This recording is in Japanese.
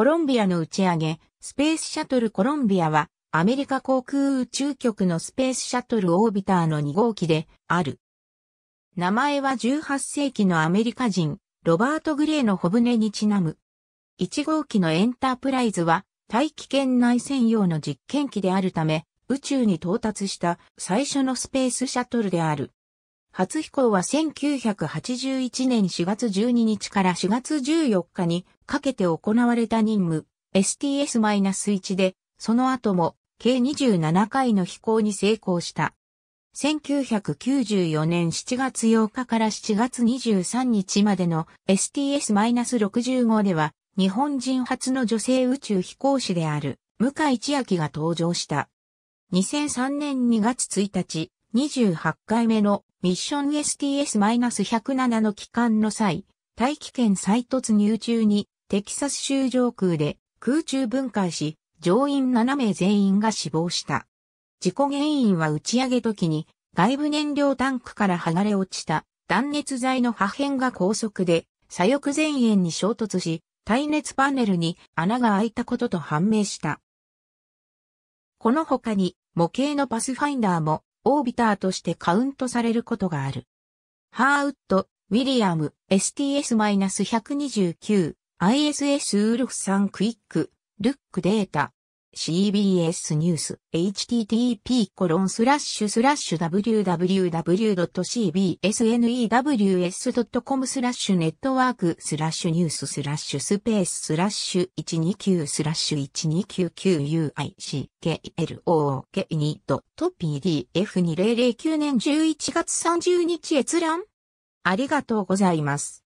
コロンビアの打ち上げ、スペースシャトルコロンビアは、アメリカ航空宇宙局のスペースシャトルオービターの2号機である。名前は18世紀のアメリカ人、ロバート・グレーの小舟にちなむ。1号機のエンタープライズは、大気圏内専用の実験機であるため、宇宙に到達した最初のスペースシャトルである。初飛行は1981年4月12日から4月14日にかけて行われた任務 STS-1 で、その後も計27回の飛行に成功した。1994年7月8日から7月23日までの STS-65 では、日本人初の女性宇宙飛行士である、向井千秋が登場した。2003年2月1日、28回目のミッション STS-107 の帰還の際、大気圏再突入中にテキサス州上空で空中分解し、乗員7名全員が死亡した。事故原因は打ち上げ時に外部燃料タンクから剥がれ落ちた断熱材の破片が高速で左翼前縁に衝突し、耐熱パネルに穴が開いたことと判明した。この他に模型のパスファインダーもオービターとしてカウントされることがある。ハーウッド、ウィリアム、STS-129、ISS ウルフさんクイック、ルックデータ、CBS ニュース http コロンスラッシュスラッシュ www.cbsnews.com スラッシュネットワークスラッシュニューススラッシュスペーススラッシュ129スラッシュ 1299UICKLOOK2.pdf2009 年11月30日閲覧ありがとうございます。